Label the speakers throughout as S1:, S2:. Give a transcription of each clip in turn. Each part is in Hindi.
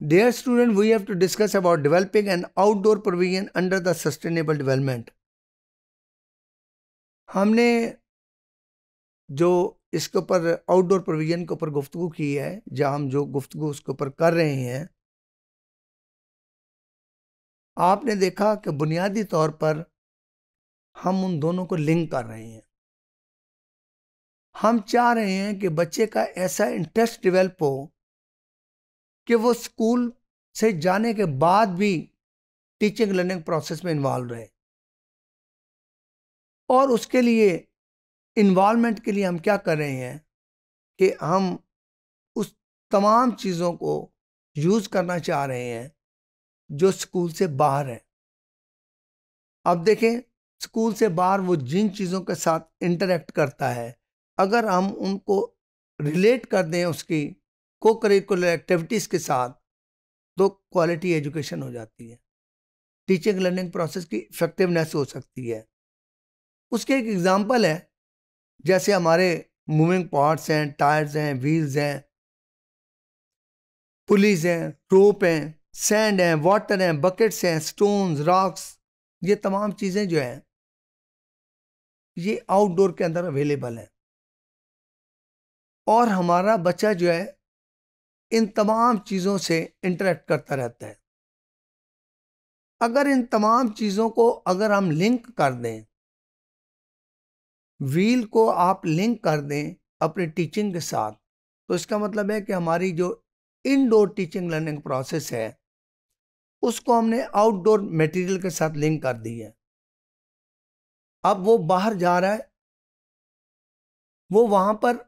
S1: Dear student, we have to discuss about developing an outdoor provision under the sustainable development. हमने जो इसके ऊपर आउटडोर प्रोविज़न के ऊपर गुफ्तु की है जहाँ हम जो गुफ्तु उसके ऊपर कर रहे हैं आपने देखा कि बुनियादी तौर पर हम उन दोनों को लिंक कर रहे हैं हम चाह रहे हैं कि बच्चे का ऐसा इंटरेस्ट डिवेल्प हो कि वो स्कूल से जाने के बाद भी टीचिंग लर्निंग प्रोसेस में इन्वॉल्व रहे और उसके लिए इन्वॉलमेंट के लिए हम क्या कर रहे हैं कि हम उस तमाम चीज़ों को यूज़ करना चाह रहे हैं जो स्कूल से बाहर है अब देखें स्कूल से बाहर वो जिन चीज़ों के साथ इंटरेक्ट करता है अगर हम उनको रिलेट कर दें उसकी को करिकुलर एक्टिविटीज़ के साथ तो क्वालिटी एजुकेशन हो जाती है टीचिंग लर्निंग प्रोसेस की इफेक्टिवनेस हो सकती है उसके एक एग्ज़ाम्पल है जैसे हमारे मूविंग पार्ट्स हैं टायर्स हैं व्हील्स हैं पुलिस हैं रोप हैं सैंड हैं वाटर हैं बकेट्स हैं स्टोन्स रॉक्स ये तमाम चीज़ें जो हैं ये आउटडोर के अंदर अवेलेबल हैं और हमारा बच्चा जो है इन तमाम चीज़ों से इंटरेक्ट करता रहता है अगर इन तमाम चीज़ों को अगर हम लिंक कर दें व्हील को आप लिंक कर दें अपने टीचिंग के साथ तो इसका मतलब है कि हमारी जो इनडोर टीचिंग लर्निंग प्रोसेस है उसको हमने आउटडोर मटेरियल के साथ लिंक कर दी है अब वो बाहर जा रहा है वो वहाँ पर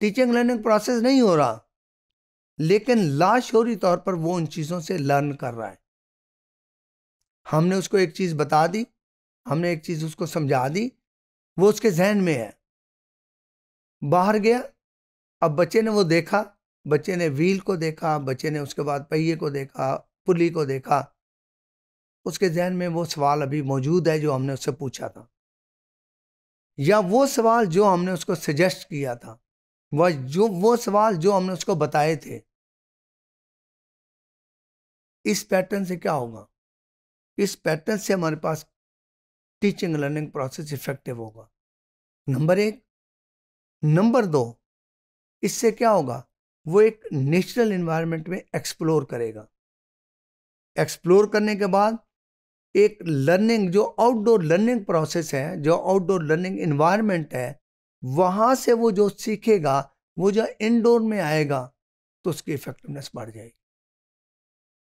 S1: टीचिंग लर्निंग प्रोसेस नहीं हो रहा लेकिन लाशोरी तौर पर वो उन चीज़ों से लर्न कर रहा है हमने उसको एक चीज़ बता दी हमने एक चीज़ उसको समझा दी वो उसके जहन में है बाहर गया अब बच्चे ने वो देखा बच्चे ने व्हील को देखा बच्चे ने उसके बाद पहिए को देखा पुली को देखा उसके जहन में वो सवाल अभी मौजूद है जो हमने उससे पूछा था या वो सवाल जो हमने उसको सजेस्ट किया था वह जो वो सवाल जो हमने उसको बताए थे इस पैटर्न से क्या होगा इस पैटर्न से हमारे पास टीचिंग लर्निंग प्रोसेस इफेक्टिव होगा नंबर एक नंबर दो इससे क्या होगा वो एक नेचुरल इन्वायरमेंट में एक्सप्लोर करेगा एक्सप्लोर करने के बाद एक लर्निंग जो आउटडोर लर्निंग प्रोसेस है जो आउटडोर लर्निंग इन्वायरमेंट है वहाँ से वो जो सीखेगा वो जो इनडोर में आएगा तो उसकी
S2: इफेक्टिवनेस बढ़ जाएगी